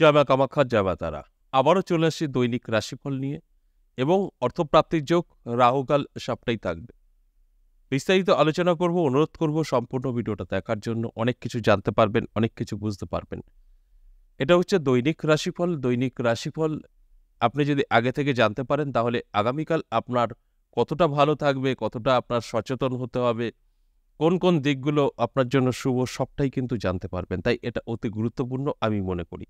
জয়মা কামাখ্যা জয়মা তারা আবারও চলে আসি দৈনিক রাশিফল নিয়ে এবং অর্থপ্রাপ্তির যোগ রাহুকাল সবটাই থাকবে বিস্তারিত আলোচনা করব অনুরোধ করব সম্পূর্ণ ভিডিওটা দেখার জন্য অনেক কিছু জানতে পারবেন অনেক কিছু বুঝতে পারবেন এটা হচ্ছে দৈনিক রাশিফল দৈনিক রাশিফল আপনি যদি আগে থেকে জানতে পারেন তাহলে আগামীকাল আপনার কতটা ভালো থাকবে কতটা আপনার সচেতন হতে হবে কোন কোন দিকগুলো আপনার জন্য শুভ সবটাই কিন্তু জানতে পারবেন তাই এটা অতি গুরুত্বপূর্ণ আমি মনে করি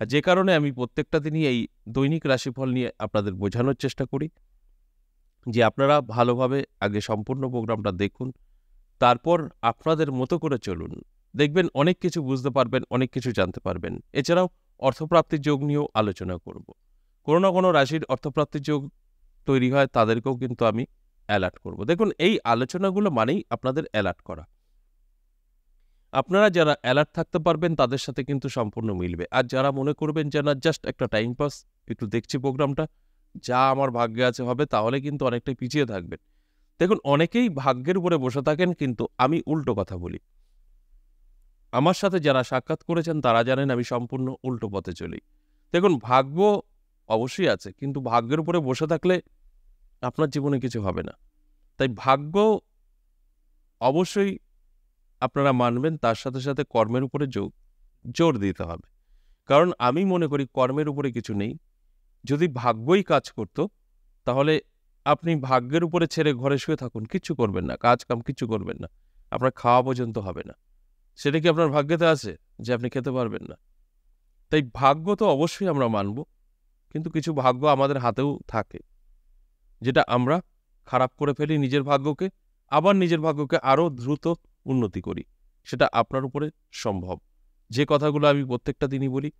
আর যে কারণে আমি প্রত্যেকটা দিনই এই দৈনিক রাশিফল নিয়ে আপনাদের বোঝানোর চেষ্টা করি যে আপনারা ভালোভাবে আগে সম্পূর্ণ প্রোগ্রামটা দেখুন তারপর আপনাদের মতো করে চলুন দেখবেন অনেক কিছু বুঝতে পারবেন অনেক কিছু জানতে পারবেন এছাড়াও অর্থপ্রাপ্তির যোগ নিয়েও আলোচনা করব কোনো না কোনো রাশির অর্থপ্রাপ্তির যোগ তৈরি হয় তাদেরকেও কিন্তু আমি অ্যালার্ট করব দেখুন এই আলোচনাগুলো মানেই আপনাদের অ্যালার্ট করা আপনারা যারা অ্যালার্ট থাকতে পারবেন তাদের সাথে কিন্তু সম্পূর্ণ মিলবে আর যারা মনে করবেন যে না জাস্ট একটা টাইম পাস একটু দেখছি প্রোগ্রামটা যা আমার ভাগ্যে আছে হবে তাহলে কিন্তু অনেকটাই পিছিয়ে থাকবেন দেখুন অনেকেই ভাগ্যের উপরে বসে থাকেন কিন্তু আমি উল্টো কথা বলি আমার সাথে যারা সাক্ষাৎ করেছেন তারা জানেন আমি সম্পূর্ণ উল্টো পথে চলি দেখুন ভাগ্য অবশ্যই আছে কিন্তু ভাগ্যের উপরে বসে থাকলে আপনার জীবনে কিছু হবে না তাই ভাগ্য অবশ্যই আপনারা মানবেন তার সাথে সাথে কর্মের উপরে যোগ জোর দিতে হবে কারণ আমি মনে করি কর্মের উপরে কিছু নেই যদি ভাগ্যই কাজ করত তাহলে আপনি ভাগ্যের উপরে ছেড়ে ঘরে শুয়ে থাকুন কিচ্ছু করবেন না কাজ কাম কিচ্ছু করবেন না আপনার খাওয়া পর্যন্ত হবে না সেটা কি আপনার ভাগ্যেতে আছে যে আপনি খেতে পারবেন না তাই ভাগ্য তো অবশ্যই আমরা মানব কিন্তু কিছু ভাগ্য আমাদের হাতেও থাকে যেটা আমরা খারাপ করে ফেলি নিজের ভাগ্যকে আবার নিজের ভাগ্যকে আরও দ্রুত উন্নতি করি সেটা আপনার উপরে সম্ভব যে কথাগুলো আমি প্রত্যেকটা দিনই বলি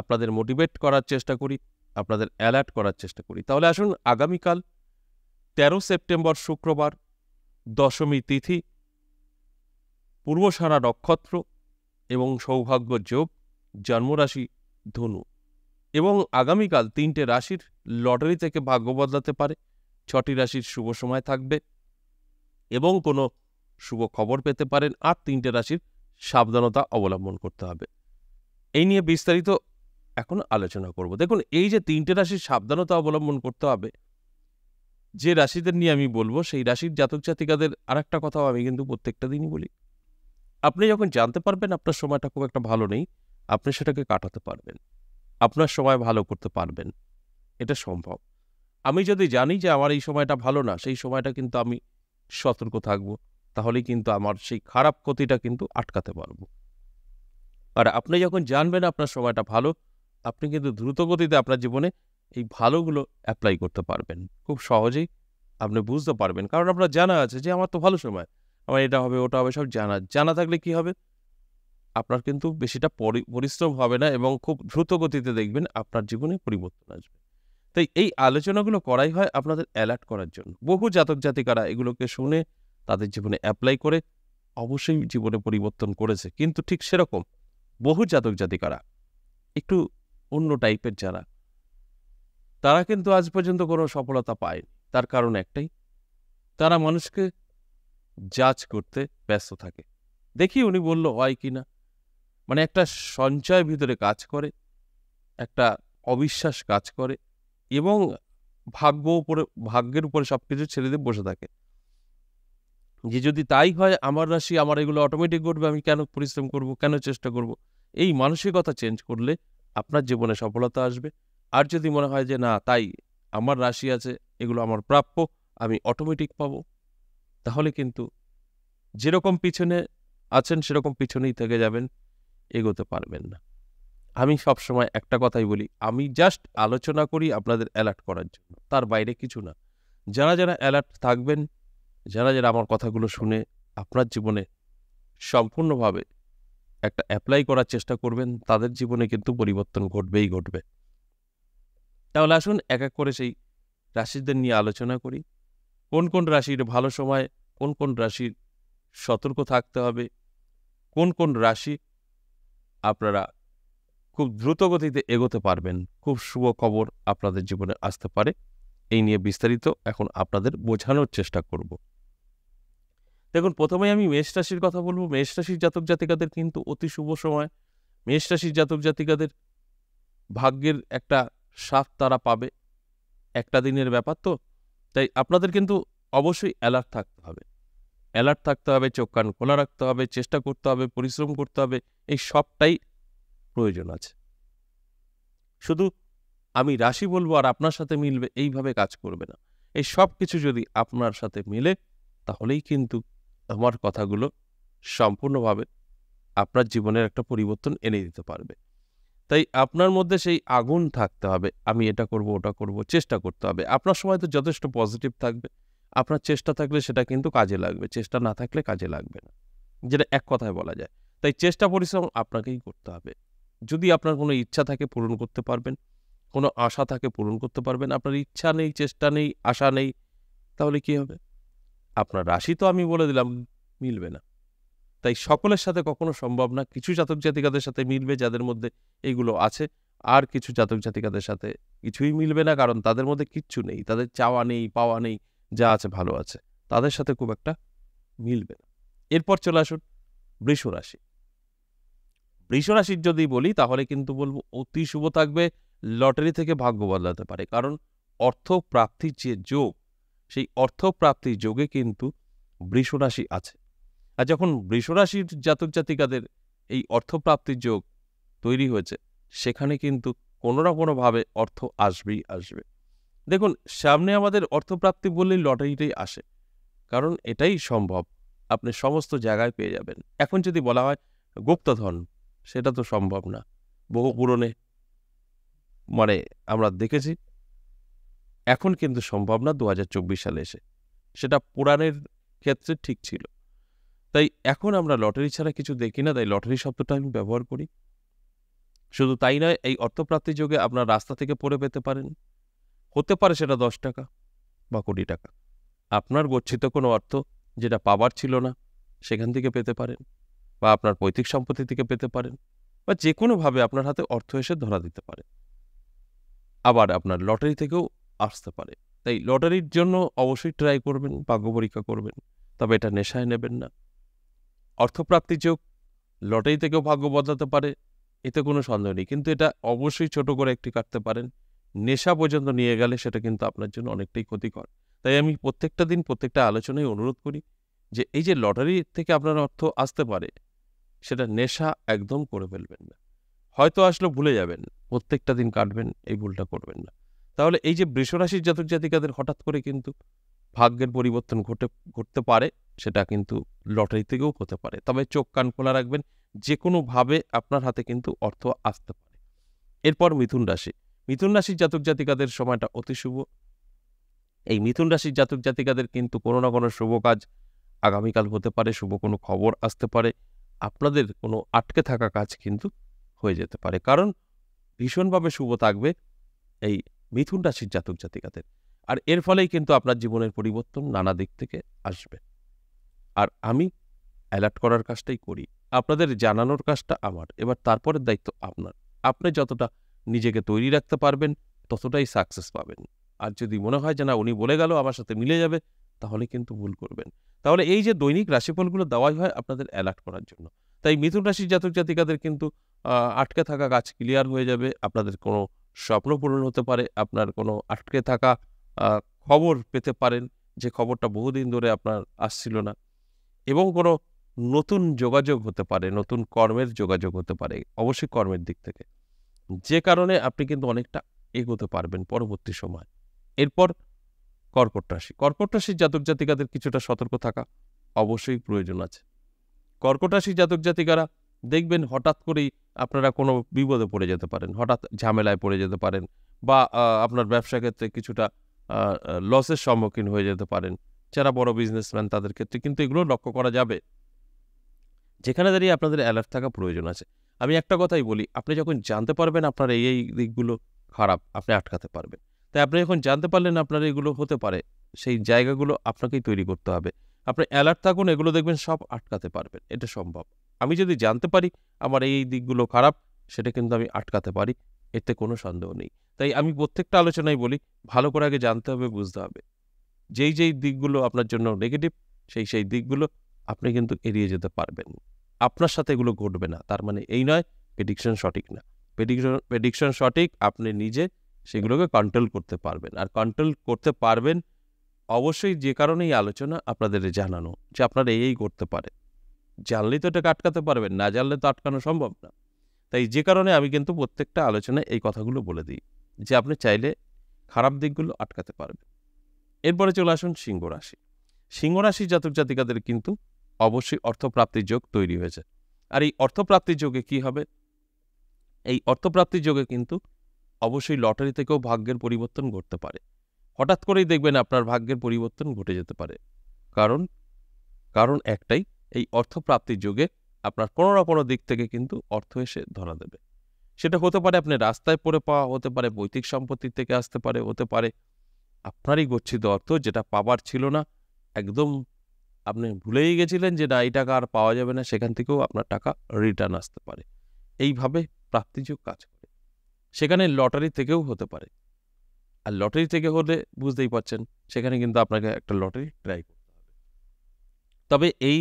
আপনাদের মোটিভেট করার চেষ্টা করি আপনাদের অ্যালার্ট করার চেষ্টা করি তাহলে আসুন আগামীকাল তেরো সেপ্টেম্বর শুক্রবার দশমী তিথি পূর্বসারা নক্ষত্র এবং সৌভাগ্য যোগ জন্মরাশি ধনু এবং আগামীকাল তিনটে রাশির লটারি থেকে ভাগ্য বদলাতে পারে ছটি রাশির শুভ সময় থাকবে এবং কোনো শুভ খবর পেতে পারেন আর তিনটে রাশির সাবধানতা অবলম্বন করতে হবে এই নিয়ে বিস্তারিত এখন আলোচনা করব দেখুন এই যে তিনটে রাশির সাবধানতা অবলম্বন করতে হবে যে রাশিদের নিয়ে আমি বলবো সেই রাশির জাতক জাতিকাদের আর একটা কথাও আমি কিন্তু প্রত্যেকটা দিনই বলি আপনি যখন জানতে পারবেন আপনার সময়টা খুব একটা ভালো নেই আপনি সেটাকে কাটাতে পারবেন আপনার সময় ভালো করতে পারবেন এটা সম্ভব আমি যদি জানি যে আমার এই সময়টা ভালো না সেই সময়টা কিন্তু আমি সতর্ক থাকবো তাহলেই কিন্তু আমার সেই খারাপ ক্ষতিটা কিন্তু আটকাতে পারব আর আপনি যখন জানবেন আপনার সময়টা ভালো আপনি কিন্তু দ্রুত গতিতে আপনার জীবনে এই ভালোগুলো অ্যাপ্লাই করতে পারবেন খুব সহজেই আপনি বুঝতে পারবেন কারণ আপনার জানা আছে যে আমার তো ভালো সময় আমার এটা হবে ওটা হবে সব জানা জানা থাকলে কি হবে আপনার কিন্তু বেশিটা পরিশ্রম হবে না এবং খুব দ্রুত গতিতে দেখবেন আপনার জীবনে পরিবর্তন আসবে তাই এই আলোচনাগুলো করাই হয় আপনাদের অ্যালার্ট করার জন্য বহু জাতক জাতিকারা এগুলোকে শুনে তাদের জীবনে অ্যাপ্লাই করে অবশ্যই জীবনে পরিবর্তন করেছে কিন্তু ঠিক সেরকম বহু জাতক জাতিকারা একটু অন্য টাইপের যারা তারা কিন্তু আজ পর্যন্ত কোনো সফলতা পায়নি তার কারণ একটাই তারা মানুষকে জাজ করতে ব্যস্ত থাকে দেখি উনি বলল হয় কি না মানে একটা সঞ্চয় ভিতরে কাজ করে একটা অবিশ্বাস কাজ করে এবং ভাগ্য উপরে ভাগ্যের উপরে সব কিছু ছেড়ে দিয়ে বসে থাকে যে যদি তাই হয় আমার রাশি আমার এগুলো অটোমেটিক ঘটবে আমি কেন পরিশ্রম করব কেন চেষ্টা করব এই মানসিকতা চেঞ্জ করলে আপনার জীবনে সফলতা আসবে আর যদি মনে হয় যে না তাই আমার রাশি আছে এগুলো আমার প্রাপ্য আমি অটোমেটিক পাব তাহলে কিন্তু যেরকম পিছনে আছেন সেরকম পিছনেই থেকে যাবেন এগোতে পারবেন না আমি সবসময় একটা কথাই বলি আমি জাস্ট আলোচনা করি আপনাদের অ্যালার্ট করার জন্য তার বাইরে কিছু না যারা যারা অ্যালার্ট থাকবেন যারা যারা আমার কথাগুলো শুনে আপনার জীবনে সম্পূর্ণভাবে একটা অ্যাপ্লাই করার চেষ্টা করবেন তাদের জীবনে কিন্তু পরিবর্তন ঘটবেই ঘটবে তাহলে আসুন এক এক করে সেই রাশিদের নিয়ে আলোচনা করি কোন কোন রাশির ভালো সময় কোন কোন রাশির সতর্ক থাকতে হবে কোন কোন রাশি আপনারা খুব দ্রুত গতিতে এগোতে পারবেন খুব শুভ খবর আপনাদের জীবনে আসতে পারে এই নিয়ে বিস্তারিত এখন আপনাদের বোঝানোর চেষ্টা করব দেখুন প্রথমে আমি মেষ রাশির কথা বলবো মেষ রাশির জাতক জাতিকাদের কিন্তু অতি শুভ সময় মেষ রাশির জাতক জাতিকাদের ভাগ্যের একটা স্বাদ তারা পাবে একটা দিনের ব্যাপার তো তাই আপনাদের কিন্তু অবশ্যই অ্যালার্ট থাকতে হবে অ্যালার্ট থাকতে হবে চোখ কান খোলা রাখতে হবে চেষ্টা করতে হবে পরিশ্রম করতে হবে এই সবটাই প্রয়োজন আছে শুধু আমি রাশি বলবো আর আপনার সাথে মিলবে এইভাবে কাজ করবে না এই সব কিছু যদি আপনার সাথে মিলে তাহলেই কিন্তু আমার কথাগুলো সম্পূর্ণভাবে আপনার জীবনের একটা পরিবর্তন এনে দিতে পারবে তাই আপনার মধ্যে সেই আগুন থাকতে হবে আমি এটা করব ওটা করব চেষ্টা করতে হবে আপনার সময় তো যথেষ্ট পজিটিভ থাকবে আপনার চেষ্টা থাকলে সেটা কিন্তু কাজে লাগবে চেষ্টা না থাকলে কাজে লাগবে না যেটা এক কথায় বলা যায় তাই চেষ্টা পরিশ্রম আপনাকেই করতে হবে যদি আপনার কোনো ইচ্ছা থাকে পূরণ করতে পারবেন কোনো আশা থাকে পূরণ করতে পারবেন আপনার ইচ্ছা নেই চেষ্টা নেই আশা নেই তাহলে কি হবে আপনার রাশি তো আমি বলে দিলাম মিলবে না তাই সকলের সাথে কখনো সম্ভব না কিছু জাতক জাতিকাদের সাথে মিলবে যাদের মধ্যে এইগুলো আছে আর কিছু জাতক জাতিকাদের সাথে কিছুই মিলবে না কারণ তাদের মধ্যে কিচ্ছু নেই তাদের চাওয়া নেই পাওয়া নেই যা আছে ভালো আছে তাদের সাথে খুব একটা মিলবে না এরপর চলে আসুন বৃষরাশি রাশি রাশির যদি বলি তাহলে কিন্তু বলবো অতি শুভ থাকবে লটারি থেকে ভাগ্য বদলাতে পারে কারণ অর্থ প্রাপ্তির যে যোগ সেই অর্থপ্রাপ্তি যোগে কিন্তু বৃষরাশি আছে আর যখন বৃষরাশির জাতক জাতিকাদের এই অর্থপ্রাপ্তির যোগ তৈরি হয়েছে সেখানে কিন্তু কোনো না কোনোভাবে অর্থ আসবেই আসবে দেখুন সামনে আমাদের অর্থপ্রাপ্তি বললেই লটারিটাই আসে কারণ এটাই সম্ভব আপনি সমস্ত জায়গায় পেয়ে যাবেন এখন যদি বলা হয় গুপ্তধন সেটা তো সম্ভব না বহু পুরনে মানে আমরা দেখেছি এখন কিন্তু সম্ভব না দু সালে এসে সেটা পুরাণের ক্ষেত্রে ঠিক ছিল তাই এখন আমরা লটারি ছাড়া কিছু দেখি না তাই লটারি শব্দটা আমি ব্যবহার করি শুধু তাই নয় এই অর্থপ্রাপ্তি যোগে আপনার রাস্তা থেকে পড়ে পেতে পারেন হতে পারে সেটা দশ টাকা বা কোটি টাকা আপনার গচ্ছিত কোনো অর্থ যেটা পাবার ছিল না সেখান থেকে পেতে পারেন বা আপনার পৈতৃক সম্পত্তি থেকে পেতে পারেন বা যে কোনোভাবে আপনার হাতে অর্থ এসে ধরা দিতে পারে আবার আপনার লটারি থেকেও আসতে পারে তাই লটারির জন্য অবশ্যই ট্রাই করবেন ভাগ্য পরীক্ষা করবেন তবে এটা নেশায় নেবেন না অর্থপ্রাপ্তি যোগ লটারি থেকেও ভাগ্য বদলাতে পারে এতে কোনো সন্দেহ নেই কিন্তু এটা অবশ্যই ছোট করে একটি কাটতে পারেন নেশা পর্যন্ত নিয়ে গেলে সেটা কিন্তু আপনার জন্য অনেকটাই ক্ষতিকর তাই আমি প্রত্যেকটা দিন প্রত্যেকটা আলোচনায় অনুরোধ করি যে এই যে লটারি থেকে আপনার অর্থ আসতে পারে সেটা নেশা একদম করে ফেলবেন না হয়তো আসলে ভুলে যাবেন প্রত্যেকটা দিন কাটবেন এই ভুলটা করবেন না তাহলে এই যে বৃষরাশির জাতক জাতিকাদের হঠাৎ করে কিন্তু ভাগ্যের পরিবর্তন ঘটে ঘটতে পারে সেটা কিন্তু লটারি থেকেও হতে পারে তবে চোখ কান খোলা রাখবেন যে কোনোভাবে আপনার হাতে কিন্তু অর্থ আসতে পারে এরপর মিথুন রাশি মিথুন রাশির জাতক জাতিকাদের সময়টা অতি শুভ এই মিথুন রাশির জাতক জাতিকাদের কিন্তু কোনো না কোনো শুভ কাজ আগামীকাল হতে পারে শুভ কোনো খবর আসতে পারে আপনাদের কোনো আটকে থাকা কাজ কিন্তু হয়ে যেতে পারে কারণ ভীষণভাবে শুভ থাকবে এই মিথুন রাশির জাতক জাতিকাদের আর এর ফলেই কিন্তু আপনার জীবনের পরিবর্তন নানা দিক থেকে আসবে আর আমি অ্যালার্ট করার কাজটাই করি আপনাদের জানানোর কাজটা আমার এবার তারপরের দায়িত্ব আপনার আপনি যতটা নিজেকে তৈরি রাখতে পারবেন ততটাই সাকসেস পাবেন আর যদি মনে হয় যে না উনি বলে গেল আমার সাথে মিলে যাবে তাহলে কিন্তু ভুল করবেন তাহলে এই যে দৈনিক রাশিফলগুলো দেওয়াই হয় আপনাদের অ্যালার্ট করার জন্য তাই মিথুন রাশির জাতক জাতিকাদের কিন্তু আটকে থাকা গাছ ক্লিয়ার হয়ে যাবে আপনাদের কোনো স্বপ্ন পূরণ হতে পারে আপনার কোনো আটকে থাকা খবর পেতে পারেন যে খবরটা বহুদিন ধরে আপনার আসছিল না এবং কোনো নতুন যোগাযোগ হতে পারে নতুন কর্মের যোগাযোগ হতে পারে অবশ্যই কর্মের দিক থেকে যে কারণে আপনি কিন্তু অনেকটা এগোতে পারবেন পরবর্তী সময় এরপর কর্কট রাশি কর্কট রাশির জাতক জাতিকাদের কিছুটা সতর্ক থাকা অবশ্যই প্রয়োজন আছে কর্কট রাশির জাতক জাতিকারা দেখবেন হঠাৎ করেই আপনারা কোনো বিপদে পড়ে যেতে পারেন হঠাৎ ঝামেলায় পড়ে যেতে পারেন বা আপনার ব্যবসা ক্ষেত্রে কিছুটা লসের সম্মুখীন হয়ে যেতে পারেন যারা বড় বিজনেসম্যান তাদের ক্ষেত্রে কিন্তু এগুলো লক্ষ্য করা যাবে যেখানে দাঁড়িয়ে আপনাদের অ্যালার্ট থাকা প্রয়োজন আছে আমি একটা কথাই বলি আপনি যখন জানতে পারবেন আপনার এই এই দিকগুলো খারাপ আপনি আটকাতে পারবেন তাই আপনি যখন জানতে পারলেন আপনার এগুলো হতে পারে সেই জায়গাগুলো আপনাকেই তৈরি করতে হবে আপনি অ্যালার্ট থাকুন এগুলো দেখবেন সব আটকাতে পারবেন এটা সম্ভব আমি যদি জানতে পারি আমার এই দিকগুলো খারাপ সেটা কিন্তু আমি আটকাতে পারি এতে কোনো সন্দেহ নেই তাই আমি প্রত্যেকটা আলোচনায় বলি ভালো করে আগে জানতে হবে বুঝতে হবে যেই যেই দিকগুলো আপনার জন্য নেগেটিভ সেই সেই দিকগুলো আপনি কিন্তু এড়িয়ে যেতে পারবেন আপনার সাথে এগুলো ঘটবে না তার মানে এই নয় প্রেডিকশন সঠিক না প্রেডিকশন প্রেডিকশন সঠিক আপনি নিজে সেগুলোকে কন্ট্রোল করতে পারবেন আর কন্ট্রোল করতে পারবেন অবশ্যই যে কারণেই আলোচনা আপনাদের জানানো যে আপনারা এই করতে পারে জানলে তো এটাকে আটকাতে পারবেন না জানলে তো আটকানো সম্ভব না তাই যে কারণে আমি কিন্তু প্রত্যেকটা আলোচনায় এই কথাগুলো বলে দিই যে আপনি চাইলে খারাপ দিকগুলো আটকাতে পারবেন এরপরে চলে আসুন সিংহ রাশি সিংহ রাশি জাতক জাতিকাদের কিন্তু অবশ্যই অর্থপ্রাপ্তির যোগ তৈরি হয়েছে আর এই অর্থপ্রাপ্তির যোগে কি হবে এই অর্থপ্রাপ্তির যোগে কিন্তু অবশ্যই লটারি থেকেও ভাগ্যের পরিবর্তন ঘটতে পারে হঠাৎ করেই দেখবেন আপনার ভাগ্যের পরিবর্তন ঘটে যেতে পারে কারণ কারণ একটাই এই অর্থ প্রাপ্তির যুগে আপনার কোনো না কোনো দিক থেকে কিন্তু অর্থ এসে ধরা দেবে সেটা হতে পারে আপনি রাস্তায় পড়ে পাওয়া হতে পারে বৈদিক সম্পত্তি থেকে আসতে পারে হতে পারে আপনারই গচ্ছিত অর্থ যেটা পাবার ছিল না একদম আপনি ভুলেই গেছিলেন যে না এই টাকা আর পাওয়া যাবে না সেখান থেকেও আপনার টাকা রিটার্ন আসতে পারে এইভাবে প্রাপ্তিযোগ কাজ করে সেখানে লটারি থেকেও হতে পারে আর লটারি থেকে হলে বুঝতেই পারছেন সেখানে কিন্তু আপনাকে একটা লটারি ট্রাই করতে হবে তবে এই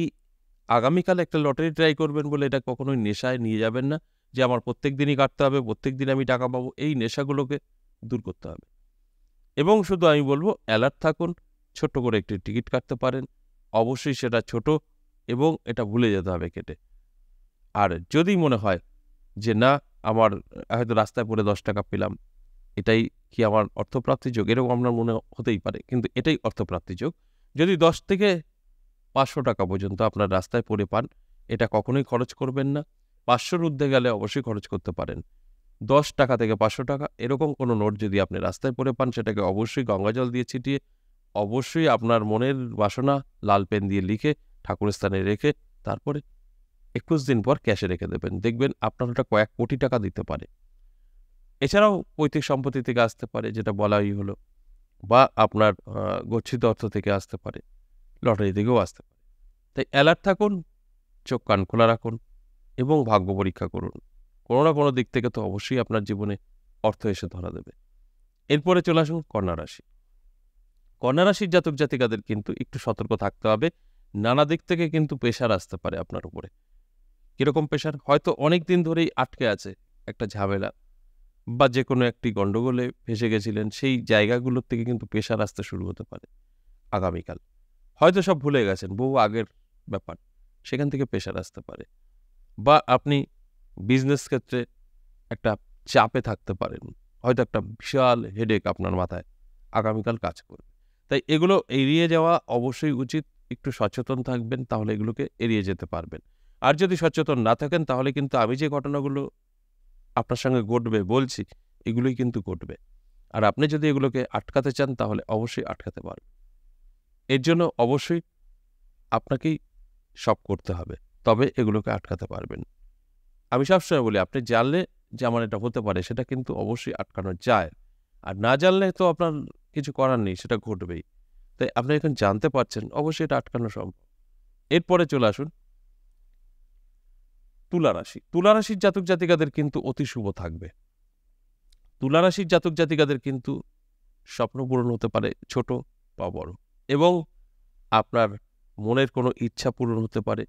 আগামীকাল একটা লটারি ট্রাই করবেন বলে এটা কখনোই নেশায় নিয়ে যাবেন না যে আমার প্রত্যেক দিনই কাটতে হবে প্রত্যেক দিন আমি টাকা পাবো এই নেশাগুলোকে দূর করতে হবে এবং শুধু আমি বলবো অ্যালার্ট থাকুন ছোট্ট করে একটি টিকিট কাটতে পারেন অবশ্যই সেটা ছোট এবং এটা ভুলে যেতে হবে কেটে আর যদি মনে হয় যে না আমার হয়তো রাস্তায় পড়ে দশ টাকা পেলাম এটাই কি আমার অর্থপ্রাপ্তি যোগ এরকম আপনার মনে হতেই পারে কিন্তু এটাই অর্থপ্রাপ্তি যোগ যদি দশ থেকে পাঁচশো টাকা পর্যন্ত আপনার রাস্তায় পড়ে পান এটা কখনোই খরচ করবেন না পাঁচশোর ঊর্ধ্বে গেলে অবশ্যই খরচ করতে পারেন দশ টাকা থেকে পাঁচশো টাকা এরকম কোনো নোট যদি আপনি রাস্তায় পড়ে পান সেটাকে অবশ্যই গঙ্গাজল দিয়ে ছিটিয়ে অবশ্যই আপনার মনের বাসনা লাল পেন দিয়ে লিখে ঠাকুর স্থানে রেখে তারপরে একুশ দিন পর ক্যাশে রেখে দেবেন দেখবেন আপনার ওটা কয়েক কোটি টাকা দিতে পারে এছাড়াও পৈতৃক সম্পত্তি থেকে আসতে পারে যেটা বলাই হলো বা আপনার গচ্ছিত অর্থ থেকে আসতে পারে লটারি থেকেও আসতে পারে তাই অ্যালার্ট থাকুন চোখ কান খোলা রাখুন এবং ভাগ্য পরীক্ষা করুন কোনো না কোনো দিক থেকে তো অবশ্যই আপনার জীবনে অর্থ এসে ধরা দেবে এরপরে চলে আসুন কন্যা রাশি কন্যা রাশির জাতক জাতিকাদের কিন্তু একটু সতর্ক থাকতে হবে নানা দিক থেকে কিন্তু প্রেশার আসতে পারে আপনার উপরে কীরকম প্রেশার হয়তো অনেক দিন ধরেই আটকে আছে একটা ঝামেলা বা যে কোনো একটি গণ্ডগোলে ফেসে গেছিলেন সেই জায়গাগুলোর থেকে কিন্তু প্রেশার আসতে শুরু হতে পারে আগামীকাল হয়তো সব ভুলে গেছেন বহু আগের ব্যাপার সেখান থেকে প্রেশার আসতে পারে বা আপনি বিজনেস ক্ষেত্রে একটা চাপে থাকতে পারেন হয়তো একটা বিশাল হেডেক আপনার মাথায় আগামীকাল কাজ করবে তাই এগুলো এড়িয়ে যাওয়া অবশ্যই উচিত একটু সচেতন থাকবেন তাহলে এগুলোকে এড়িয়ে যেতে পারবেন আর যদি সচেতন না থাকেন তাহলে কিন্তু আমি যে ঘটনাগুলো আপনার সঙ্গে ঘটবে বলছি এগুলোই কিন্তু ঘটবে আর আপনি যদি এগুলোকে আটকাতে চান তাহলে অবশ্যই আটকাতে পারবেন এর জন্য অবশ্যই আপনাকেই সব করতে হবে তবে এগুলোকে আটকাতে পারবেন আমি সবসময় বলি আপনি জানলে যে আমার এটা হতে পারে সেটা কিন্তু অবশ্যই আটকানো যায় আর না জানলে তো আপনার কিছু করার নেই সেটা ঘটবেই তাই আপনি এখন জানতে পারছেন অবশ্যই এটা আটকানো সম্ভব এরপরে চলে আসুন তুলারাশি তুলারাশির জাতক জাতিকাদের কিন্তু অতি শুভ থাকবে তুলারাশির জাতক জাতিকাদের কিন্তু স্বপ্ন পূরণ হতে পারে ছোট বা বড় এবং আপনার মনের কোনো ইচ্ছা পূরণ হতে পারে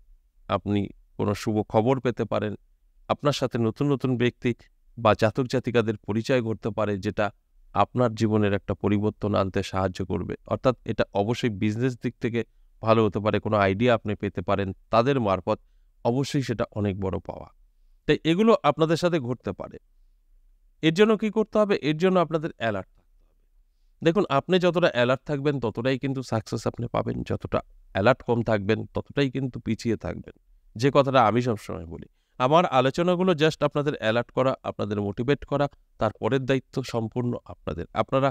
আপনি কোনো শুভ খবর পেতে পারেন আপনার সাথে নতুন নতুন ব্যক্তি বা জাতক জাতিকাদের পরিচয় ঘটতে পারে যেটা আপনার জীবনের একটা পরিবর্তন আনতে সাহায্য করবে অর্থাৎ এটা অবশ্যই বিজনেস দিক থেকে ভালো হতে পারে কোনো আইডিয়া আপনি পেতে পারেন তাদের মারফত অবশ্যই সেটা অনেক বড় পাওয়া তাই এগুলো আপনাদের সাথে ঘটতে পারে এর জন্য কি করতে হবে এর জন্য আপনাদের অ্যালার্ট দেখুন আপনি যতটা অ্যালার্ট থাকবেন ততটাই কিন্তু সাকসেস আপনি পাবেন যতটা অ্যালার্ট কম থাকবেন ততটাই কিন্তু পিছিয়ে থাকবেন যে কথাটা আমি সবসময় বলি আমার আলোচনাগুলো জাস্ট আপনাদের অ্যালার্ট করা আপনাদের মোটিভেট করা তারপরের দায়িত্ব সম্পূর্ণ আপনাদের আপনারা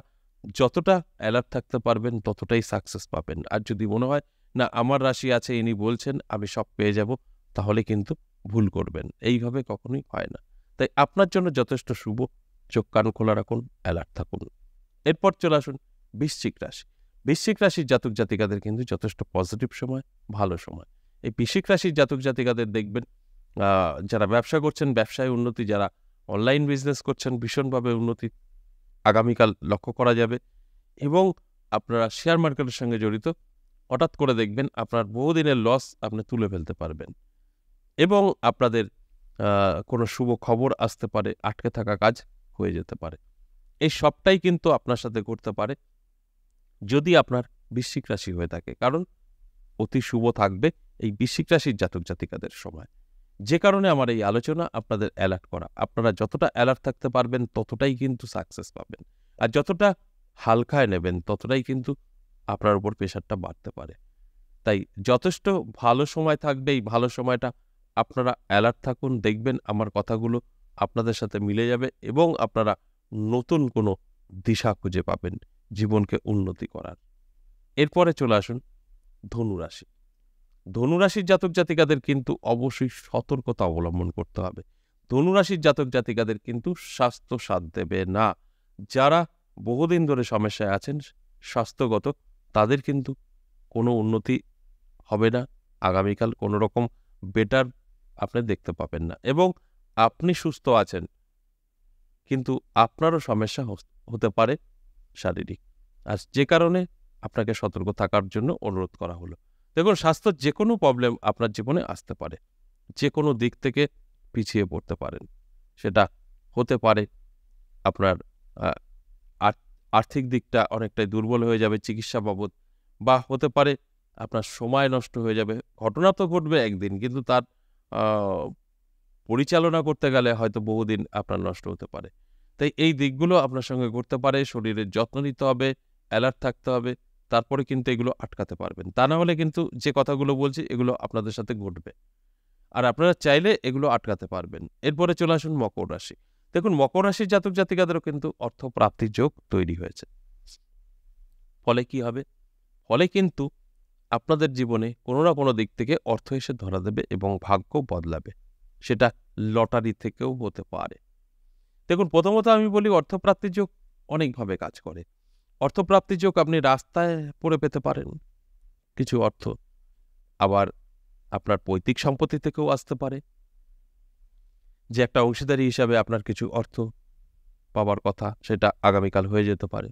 যতটা অ্যালার্ট থাকতে পারবেন ততটাই সাকসেস পাবেন আর যদি মনে হয় না আমার রাশি আছে ইনি বলছেন আমি সব পেয়ে যাব তাহলে কিন্তু ভুল করবেন এইভাবে কখনোই হয় না তাই আপনার জন্য যথেষ্ট শুভ চোখ কান খোলা রাখুন অ্যালার্ট থাকুন এরপর চলে আসুন বৃশ্চিক রাশি বৃশ্চিক রাশির জাতক জাতিকাদের কিন্তু যথেষ্ট পজিটিভ সময় ভালো সময় এই বৃশ্চিক রাশির জাতক জাতিকাদের দেখবেন যারা ব্যবসা করছেন ব্যবসায় উন্নতি যারা অনলাইন বিজনেস করছেন ভীষণভাবে উন্নতি আগামীকাল লক্ষ্য করা যাবে এবং আপনারা শেয়ার মার্কেটের সঙ্গে জড়িত হঠাৎ করে দেখবেন আপনার বহুদিনের লস আপনি তুলে ফেলতে পারবেন এবং আপনাদের কোনো শুভ খবর আসতে পারে আটকে থাকা কাজ হয়ে যেতে পারে এই সবটাই কিন্তু আপনার সাথে করতে পারে যদি আপনার বৃশ্চিক রাশি হয়ে থাকে কারণ অতি শুভ থাকবে এই বৃশ্চিক রাশির জাতক জাতিকাদের সময় যে কারণে আমার এই আলোচনা আপনাদের অ্যালার্ট করা আপনারা যতটা অ্যালার্ট থাকতে পারবেন ততটাই কিন্তু সাকসেস পাবেন আর যতটা হালকায় নেবেন ততটাই কিন্তু আপনার উপর প্রেশারটা বাড়তে পারে তাই যথেষ্ট ভালো সময় থাকবে এই ভালো সময়টা আপনারা অ্যালার্ট থাকুন দেখবেন আমার কথাগুলো আপনাদের সাথে মিলে যাবে এবং আপনারা নতুন কোনো দিশা খুঁজে পাবেন জীবনকে উন্নতি করার এরপরে চলে আসুন ধনুরাশি ধনুরাশির জাতক জাতিকাদের কিন্তু অবশ্যই সতর্কতা অবলম্বন করতে হবে ধনুরাশির জাতক জাতিকাদের কিন্তু স্বাস্থ্য সাথ দেবে না যারা বহুদিন ধরে সমস্যায় আছেন স্বাস্থ্যগত তাদের কিন্তু কোনো উন্নতি হবে না আগামীকাল কোনো রকম বেটার আপনি দেখতে পাবেন না এবং আপনি সুস্থ আছেন কিন্তু আপনারও সমস্যা হতে পারে শারীরিক আর যে কারণে আপনাকে সতর্ক থাকার জন্য অনুরোধ করা হলো দেখুন স্বাস্থ্য যে কোনো প্রবলেম আপনার জীবনে আসতে পারে যে কোনো দিক থেকে পিছিয়ে পড়তে পারেন সেটা হতে পারে আপনার আর্থিক দিকটা অনেকটাই দুর্বল হয়ে যাবে চিকিৎসা বাবদ বা হতে পারে আপনার সময় নষ্ট হয়ে যাবে ঘটনা তো ঘটবে একদিন কিন্তু তার পরিচালনা করতে গেলে হয়তো বহুদিন আপনার নষ্ট হতে পারে তাই এই দিকগুলো আপনার সঙ্গে ঘটতে পারে শরীরের যত্ন নিতে হবে অ্যালার্ট থাকতে হবে তারপরে কিন্তু এগুলো আটকাতে পারবেন তা না হলে কিন্তু যে কথাগুলো বলছি এগুলো আপনাদের সাথে ঘটবে আর আপনারা চাইলে এগুলো আটকাতে পারবেন এরপরে চলে আসুন মকর রাশি দেখুন মকর রাশির জাতক জাতিকাদেরও কিন্তু অর্থ প্রাপ্তির যোগ তৈরি হয়েছে ফলে কি হবে ফলে কিন্তু আপনাদের জীবনে কোনো না কোনো দিক থেকে অর্থ এসে ধরা দেবে এবং ভাগ্য বদলাবে সেটা লটারি থেকেও হতে পারে দেখুন প্রথমত আমি বলি অর্থপ্রাপ্তি যোগ অনেকভাবে কাজ করে অর্থপ্রাপ্তি যোগ আপনি রাস্তায় পড়ে পেতে পারেন কিছু অর্থ আবার আপনার পৈতৃক সম্পত্তি থেকেও আসতে পারে যে একটা অংশীদারি হিসাবে আপনার কিছু অর্থ পাওয়ার কথা সেটা আগামীকাল হয়ে যেতে পারে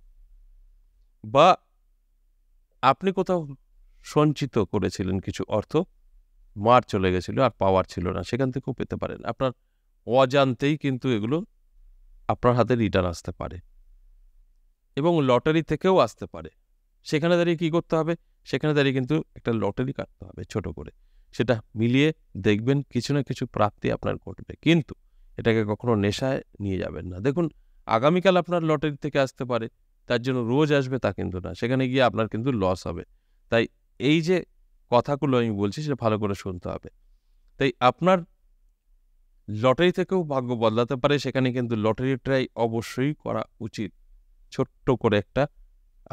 বা আপনি কোথাও সঞ্চিত করেছিলেন কিছু অর্থ মার চলে গেছিলো আর পাওয়ার ছিল না সেখান থেকেও পেতে পারেন আপনার অজান্তেই কিন্তু এগুলো আপনার হাতে রিটার্ন আসতে পারে এবং লটারি থেকেও আসতে পারে সেখানে দাঁড়িয়ে কি করতে হবে সেখানে দাঁড়িয়ে কিন্তু একটা লটারি কাটতে হবে ছোট করে সেটা মিলিয়ে দেখবেন কিছু না কিছু প্রাপ্তি আপনার ঘটবে কিন্তু এটাকে কখনো নেশায় নিয়ে যাবেন না দেখুন আগামীকাল আপনার লটারি থেকে আসতে পারে তার জন্য রোজ আসবে তা কিন্তু না সেখানে গিয়ে আপনার কিন্তু লস হবে তাই এই যে কথাগুলো আমি বলছি সেটা ভালো করে শুনতে হবে তাই আপনার লটারি থেকেও ভাগ্য বদলাতে পারে সেখানে কিন্তু লটারি ট্রাই অবশ্যই করা উচিত ছোট্ট করে একটা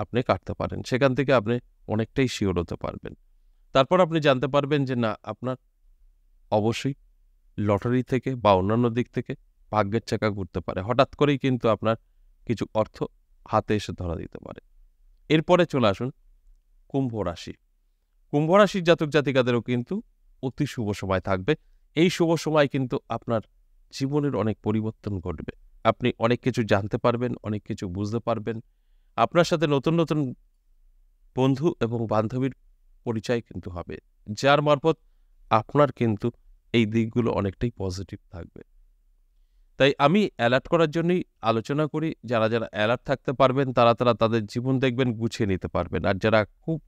আপনি কাটতে পারেন সেখান থেকে আপনি অনেকটাই শিওর হতে পারবেন তারপর আপনি জানতে পারবেন যে না আপনার অবশ্যই লটারি থেকে বা অন্যান্য দিক থেকে ভাগ্যের চাকা ঘুরতে পারে হঠাৎ করেই কিন্তু আপনার কিছু অর্থ হাতে এসে ধরা দিতে পারে এরপরে চলে আসুন কুম্ভ রাশি কুম্ভরাশির জাতক জাতিকাদেরও কিন্তু অতি শুভ সময় থাকবে এই শুভ সময় কিন্তু আপনার জীবনের অনেক পরিবর্তন ঘটবে আপনি অনেক কিছু জানতে পারবেন অনেক কিছু বুঝতে পারবেন আপনার সাথে নতুন নতুন বন্ধু এবং বান্ধবীর পরিচয় কিন্তু হবে যার মারফত আপনার কিন্তু এই দিকগুলো অনেকটাই পজিটিভ থাকবে তাই আমি অ্যালার্ট করার জন্যই আলোচনা করি যারা যারা অ্যালার্ট থাকতে পারবেন তারা তারা তাদের জীবন দেখবেন গুছিয়ে নিতে পারবেন আর যারা খুব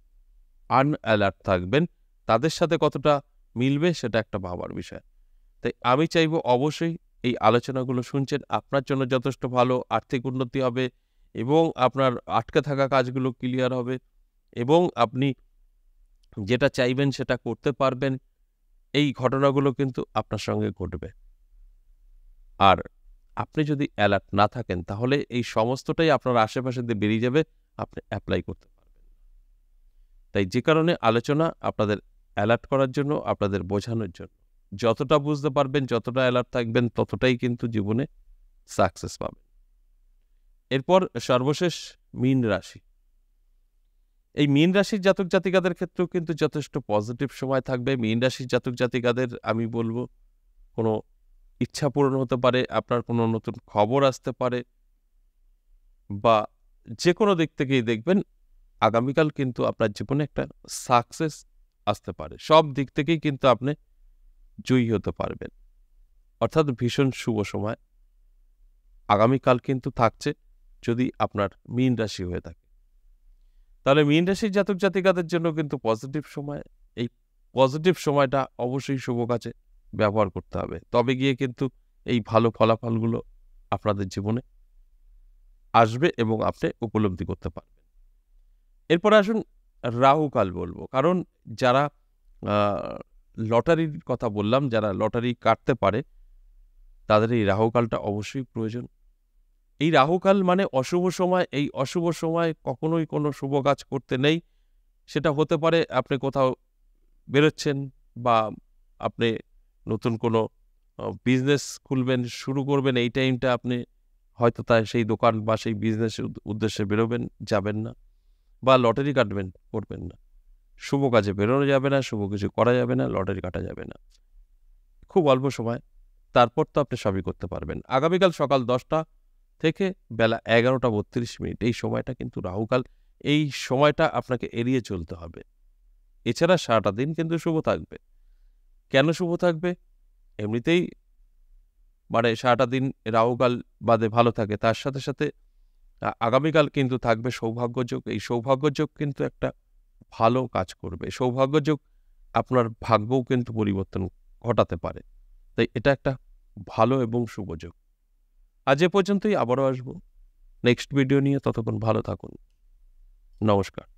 আর্ন অ্যালার্ট থাকবেন তাদের সাথে কতটা মিলবে সেটা একটা ভাবার বিষয় তাই আমি চাইব অবশ্যই এই আলোচনাগুলো শুনছেন আপনার জন্য যথেষ্ট ভালো আর্থিক উন্নতি হবে এবং আপনার আটকে থাকা কাজগুলো ক্লিয়ার হবে এবং আপনি যেটা চাইবেন সেটা করতে পারবেন এই ঘটনাগুলো কিন্তু আপনার সঙ্গে ঘটবে আর আপনি যদি অ্যালার্ট না থাকেন তাহলে এই সমস্তটাই আপনার আশেপাশে দিয়ে বেরিয়ে যাবে আপনি অ্যাপ্লাই করতে তাই যে কারণে আলোচনা আপনাদের অ্যালার্ট করার জন্য আপনাদের বোঝানোর জন্য যতটা বুঝতে পারবেন যতটা অ্যালার্ট থাকবেন ততটাই কিন্তু জীবনে সাকসেস পাবেন এরপর সর্বশেষ মিন রাশি এই মীন রাশির জাতক জাতিকাদের ক্ষেত্রেও কিন্তু যথেষ্ট পজিটিভ সময় থাকবে মিন রাশির জাতক জাতিকাদের আমি বলবো কোনো ইচ্ছা পূরণ হতে পারে আপনার কোনো নতুন খবর আসতে পারে বা যে কোনো দিক থেকেই দেখবেন আগামীকাল কিন্তু আপনার জীবনে একটা সাকসেস আসতে পারে সব দিক থেকেই কিন্তু আপনি জয়ী হতে পারবেন অর্থাৎ ভীষণ শুভ সময় আগামীকাল কিন্তু থাকছে যদি আপনার মীন রাশি হয়ে থাকে তাহলে মীন রাশির জাতক জাতিকাদের জন্য কিন্তু পজিটিভ সময় এই পজিটিভ সময়টা অবশ্যই শুভ কাজে ব্যবহার করতে হবে তবে গিয়ে কিন্তু এই ভালো ফলাফলগুলো আপনাদের জীবনে আসবে এবং আপনি উপলব্ধি করতে পারবেন এরপরে আসুন রাহুকাল বলবো কারণ যারা লটারির কথা বললাম যারা লটারি কাটতে পারে তাদের এই রাহুকালটা অবশ্যই প্রয়োজন এই রাহুকাল মানে অশুভ সময় এই অশুভ সময় কখনোই কোনো শুভ কাজ করতে নেই সেটা হতে পারে আপনি কোথাও বেরোচ্ছেন বা আপনি নতুন কোনো বিজনেস খুলবেন শুরু করবেন এই টাইমটা আপনি হয়তো তাই সেই দোকান বা সেই বিজনেসের উদ্দেশ্যে বেরোবেন যাবেন না বা লটারি কাটবেন করবেন না শুভ কাজে বেরোনো যাবে না শুভ কিছু করা যাবে না লটারি কাটা যাবে না খুব অল্প সময় তারপর তো আপনি সবই করতে পারবেন আগামীকাল সকাল দশটা থেকে বেলা এগারোটা বত্রিশ মিনিট এই সময়টা কিন্তু রাহুকাল এই সময়টা আপনাকে এড়িয়ে চলতে হবে এছাড়া সারাটা দিন কিন্তু শুভ থাকবে কেন শুভ থাকবে এমনিতেই মানে সারাটা দিন রাহুকাল বাদে ভালো থাকে তার সাথে সাথে আগামীকাল কিন্তু থাকবে সৌভাগ্যযোগ এই সৌভাগ্যযোগ কিন্তু একটা ভালো কাজ করবে সৌভাগ্যযোগ আপনার ভাগ্যও কিন্তু পরিবর্তন ঘটাতে পারে তাই এটা একটা ভালো এবং শুভযোগ আজ এ পর্যন্তই আবারও আসব নেক্সট ভিডিও নিয়ে ততক্ষণ ভালো থাকুন নমস্কার